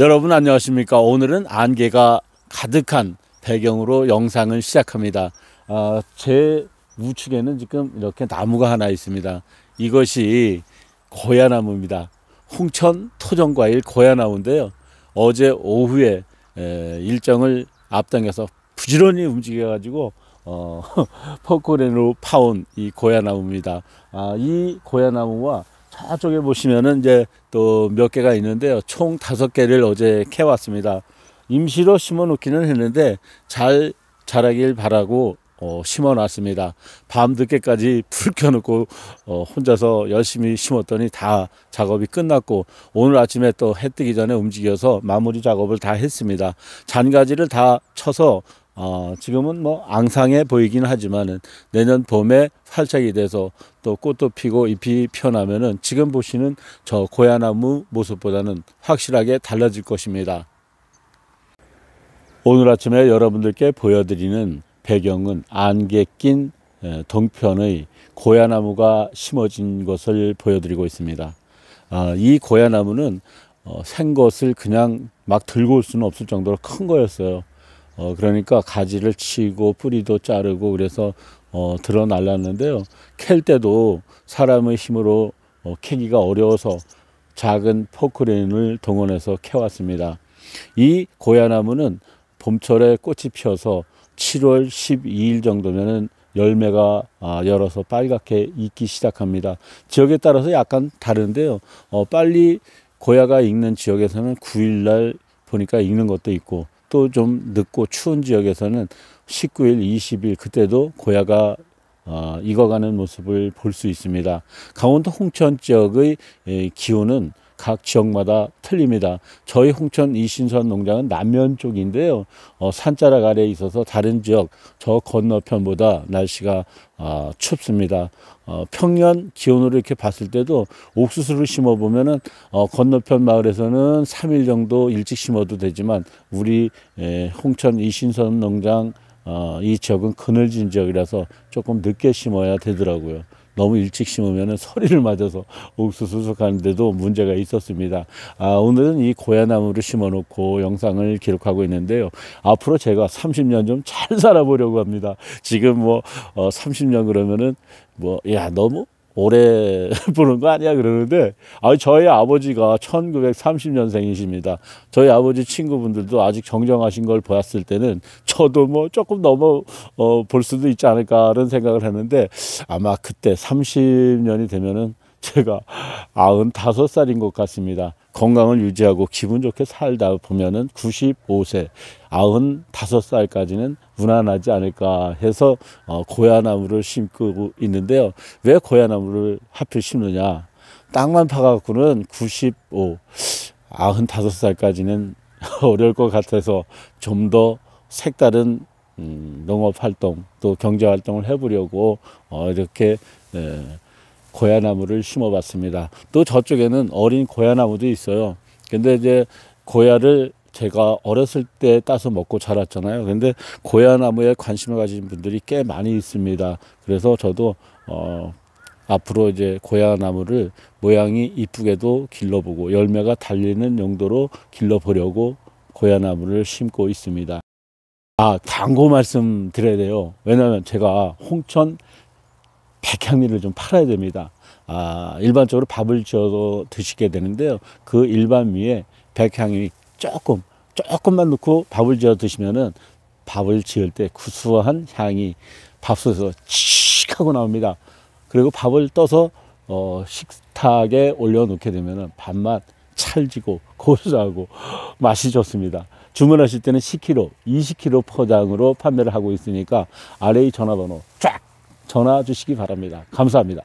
여러분 안녕하십니까 오늘은 안개가 가득한 배경으로 영상을 시작합니다 아, 제 우측에는 지금 이렇게 나무가 하나 있습니다 이것이 고야나무입니다 홍천 토종과일 고야나무인데요 어제 오후에 에, 일정을 앞당겨서 부지런히 움직여 가지고 어, 포크렌으로 파온 이 고야나무입니다 아, 이 고야나무와 저쪽에 보시면은 이제 또 몇 개가 있는데요. 총 다섯 개를 어제 캐왔습니다. 임시로 심어 놓기는 했는데 잘 자라길 바라고 어, 심어 놨습니다. 밤 늦게까지 불 켜놓고 어, 혼자서 열심히 심었더니 다 작업이 끝났고 오늘 아침에 또 해 뜨기 전에 움직여서 마무리 작업을 다 했습니다. 잔가지를 다 쳐서 어, 지금은 뭐 앙상해 보이긴 하지만은 내년 봄에 살짝이 돼서 또 꽃도 피고 잎이 피어나면은 지금 보시는 저 고야나무 모습보다는 확실하게 달라질 것입니다. 오늘 아침에 여러분들께 보여드리는 배경은 안개 낀 동편의 고야나무가 심어진 것을 보여드리고 있습니다. 아, 이 고야나무는 어, 생 것을 그냥 막 들고 올 수는 없을 정도로 큰 거였어요. 어, 그러니까 가지를 치고 뿌리도 자르고 그래서 어, 드러날랐는데요. 캘 때도 사람의 힘으로 어, 캐기가 어려워서 작은 포크레인을 동원해서 캐왔습니다. 이 고야나무는 봄철에 꽃이 피어서 7월 12일 정도면은 열매가 아, 열어서 빨갛게 익기 시작합니다. 지역에 따라서 약간 다른데요. 어, 빨리 고야가 익는 지역에서는 9일날 보니까 익는 것도 있고 또좀 늦고 추운 지역에서는 19일, 20일 그때도 고야가 어, 익어가는 모습을 볼 수 있습니다. 강원도 홍천 지역의 기온은 각 지역마다 틀립니다. 저희 홍천 이신선 농장은 남면 쪽인데요. 어, 산자락 아래에 있어서 다른 지역 저 건너편보다 날씨가 어, 춥습니다. 어, 평년 기온으로 이렇게 봤을 때도 옥수수를 심어 보면은 어, 건너편 마을에서는 3일 정도 일찍 심어도 되지만 우리 에, 홍천 이신선 농장 어, 이 지역은 그늘진 지역이라서 조금 늦게 심어야 되더라고요. 너무 일찍 심으면 서리를 맞아서 옥수수 수확하는데도 문제가 있었습니다. 아, 오늘은 이 고야나무를 심어놓고 영상을 기록하고 있는데요. 앞으로 제가 30년 좀 잘 살아보려고 합니다. 지금 뭐 어, 30년 그러면은 뭐 야 너무 오래 보는거 아니야 그러는데 아 저희 아버지가 1930년생이십니다. 저희 아버지 친구분들도 아직 정정하신 걸 보았을 때는 저도 뭐 조금 넘어 어, 볼 수도 있지 않을까라는 생각을 했는데 아마 그때 30년이 되면은 제가 95살인 것 같습니다. 건강을 유지하고 기분 좋게 살다 보면은 95세, 95살까지는 무난하지 않을까 해서 어, 고야나무를 심고 있는데요. 왜 고야나무를 하필 심느냐? 땅만 파갖고는 95, 95살까지는 어려울 것 같아서 좀 더 색다른 음, 농업 활동 또 경제 활동을 해보려고 어, 이렇게 에, 고야나무를 심어봤습니다. 또 저쪽에는 어린 고야나무도 있어요. 근데 이제 고야를 제가 어렸을 때 따서 먹고 자랐잖아요. 근데 고야나무에 관심을 가진 분들이 꽤 많이 있습니다. 그래서 저도 어, 앞으로 이제 고야나무를 모양이 이쁘게도 길러보고 열매가 달리는 용도로 길러보려고 고야나무를 심고 있습니다. 아, 당고 말씀 드려야 돼요. 왜냐하면 제가 홍천 백향미를 좀 팔아야 됩니다. 아, 일반적으로 밥을 지어서 드시게 되는데요. 그 일반 미에 백향미 조금, 조금만 넣고 밥을 지어 드시면은 밥을 지을 때 구수한 향이 밥솥에서 칙 하고 나옵니다. 그리고 밥을 떠서 어, 식탁에 올려놓게 되면은 밥맛 찰지고 고소하고 맛이 좋습니다. 주문하실 때는 10kg, 20kg 포장으로 판매를 하고 있으니까 아래의 전화번호 쫙 전화 주시기 바랍니다. 감사합니다.